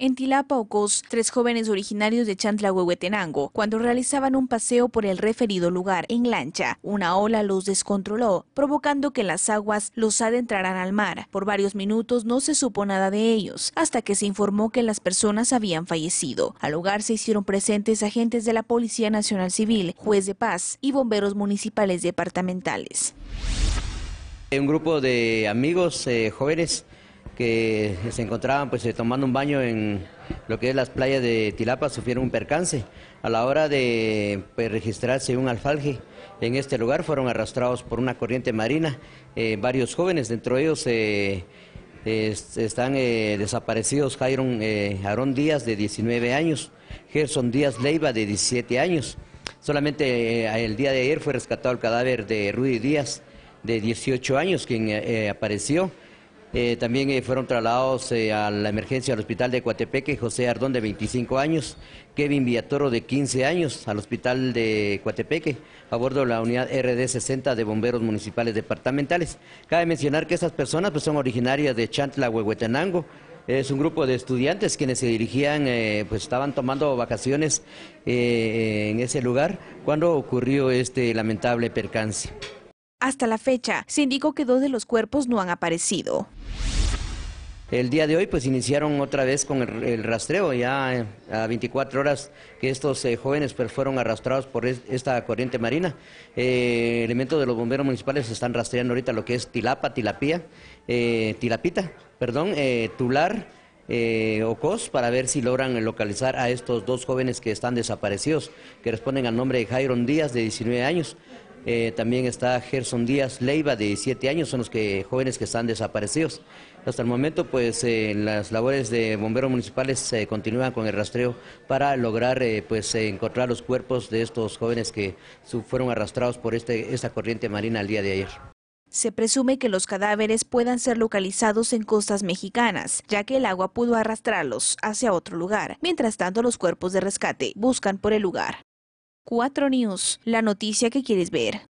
En Tilapa, Ocos, tres jóvenes originarios de Huehuetenango, cuando realizaban un paseo por el referido lugar en lancha, una ola los descontroló, provocando que las aguas los adentraran al mar. Por varios minutos no se supo nada de ellos, hasta que se informó que las personas habían fallecido. Al lugar se hicieron presentes agentes de la Policía Nacional Civil, juez de paz y bomberos municipales departamentales. Un grupo de amigos eh, jóvenes que se encontraban pues eh, tomando un baño en lo que es las playas de Tilapa sufrieron un percance. A la hora de pues, registrarse un alfalje en este lugar fueron arrastrados por una corriente marina eh, varios jóvenes, dentro de ellos eh, están desaparecidos Jairon Díaz de 19 años, Gerson Díaz Leiva de 17 años. Solamente el día de ayer fue rescatado el cadáver de Rudy Díaz de 18 años, quien apareció eh, también eh, fueron trasladados eh, a la emergencia al hospital de Coatepeque José Ardón de 25 años, Kevin Villatoro de 15 años al hospital de Coatepeque a bordo de la unidad RD60 de bomberos municipales departamentales. Cabe mencionar que estas personas pues, son originarias de Chantla, Huehuetenango, es un grupo de estudiantes quienes se dirigían, pues estaban tomando vacaciones en ese lugar cuando ocurrió este lamentable percance. Hasta la fecha, se indicó que dos de los cuerpos no han aparecido. El día de hoy pues iniciaron otra vez con el, rastreo, ya eh, a 24 horas que estos eh, jóvenes pues, fueron arrastrados por esta corriente marina. Eh, elementos de los bomberos municipales están rastreando ahorita lo que es Tilapa, Tilapia, Tilapita, perdón, Tular, OCOS para ver si logran localizar a estos dos jóvenes que están desaparecidos, que responden al nombre de Jairon Díaz, de 19 años, eh, también está Gerson Díaz Leiva, de siete años, son los que, jóvenes que están desaparecidos. Hasta el momento, pues eh, las labores de bomberos municipales se eh, continúan con el rastreo para lograr pues encontrar los cuerpos de estos jóvenes que fueron arrastrados por este, esta corriente marina el día de ayer. Se presume que los cadáveres puedan ser localizados en costas mexicanas, ya que el agua pudo arrastrarlos hacia otro lugar. Mientras tanto, los cuerpos de rescate buscan por el lugar. 4 News, la noticia que quieres ver.